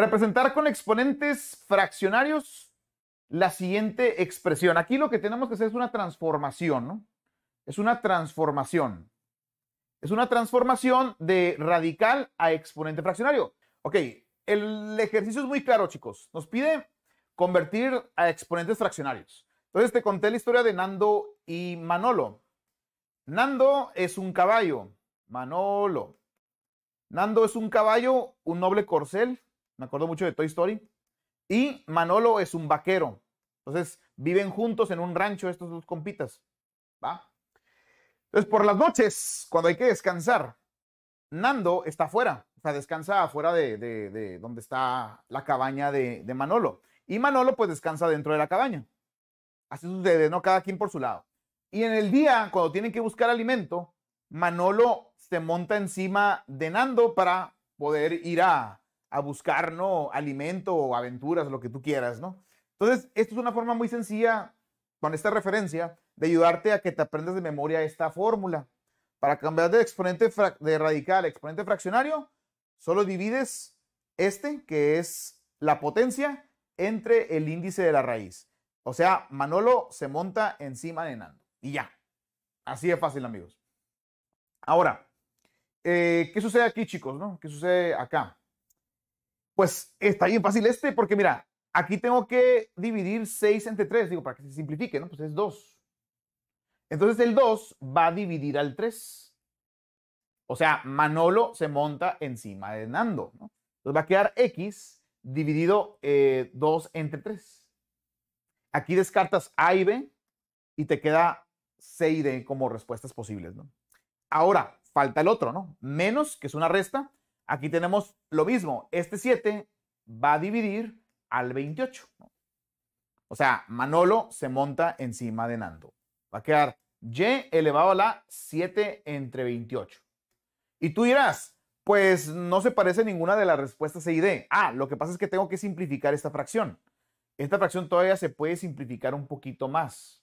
Representar con exponentes fraccionarios la siguiente expresión. Aquí lo que tenemos que hacer es una transformación, ¿no? Es una transformación. Es una transformación de radical a exponente fraccionario. Ok, el ejercicio es muy claro, chicos. Nos pide convertir a exponentes fraccionarios. Entonces te conté la historia de Nando y Manolo. Nando es un caballo, Manolo. Nando es un caballo, un noble corcel, me acuerdo mucho de Toy Story. Y Manolo es un vaquero. Entonces viven juntos en un rancho estos dos compitas. ¿Va? Entonces por las noches, cuando hay que descansar, Nando está afuera. O sea, descansa afuera de, de, donde está la cabaña de, de Manolo. Y Manolo pues descansa dentro de la cabaña. Así sucede, ¿no? Cada quien por su lado. Y en el día, cuando tienen que buscar alimento, Manolo se monta encima de Nando para poder ir a, a buscar, ¿no? Alimento o aventuras, lo que tú quieras, ¿no? Entonces, esto es una forma muy sencilla, con esta referencia, de ayudarte a que te aprendas de memoria esta fórmula. Para cambiar de exponente de radical a exponente fraccionario, solo divides este, que es la potencia, entre el índice de la raíz. O sea, Manolo se monta encima de Nando. Y ya. Así de fácil, amigos. Ahora, eh, ¿qué sucede aquí, chicos? ¿no? ¿Qué sucede acá? Pues está bien fácil este, porque mira, aquí tengo que dividir 6 entre 3, digo, para que se simplifique, ¿no? Pues es 2. Entonces el 2 va a dividir al 3. O sea, Manolo se monta encima de Nando, ¿no? Entonces va a quedar X dividido 2 eh, entre 3. Aquí descartas A y B y te queda C y D como respuestas posibles, ¿no? Ahora, falta el otro, ¿no? Menos, que es una resta, Aquí tenemos lo mismo. Este 7 va a dividir al 28. O sea, Manolo se monta encima de Nando. Va a quedar y elevado a la 7 entre 28. Y tú dirás, pues no se parece ninguna de las respuestas C y D. Ah, lo que pasa es que tengo que simplificar esta fracción. Esta fracción todavía se puede simplificar un poquito más.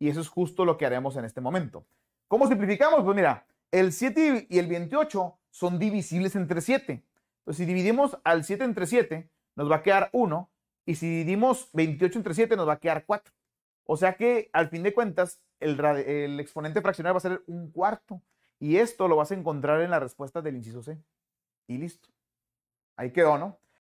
Y eso es justo lo que haremos en este momento. ¿Cómo simplificamos? Pues mira, el 7 y el 28 son divisibles entre 7. Entonces, si dividimos al 7 entre 7, nos va a quedar 1. Y si dividimos 28 entre 7, nos va a quedar 4. O sea que, al fin de cuentas, el, el exponente fraccional va a ser un cuarto. Y esto lo vas a encontrar en la respuesta del inciso C. Y listo. Ahí quedó, ¿no?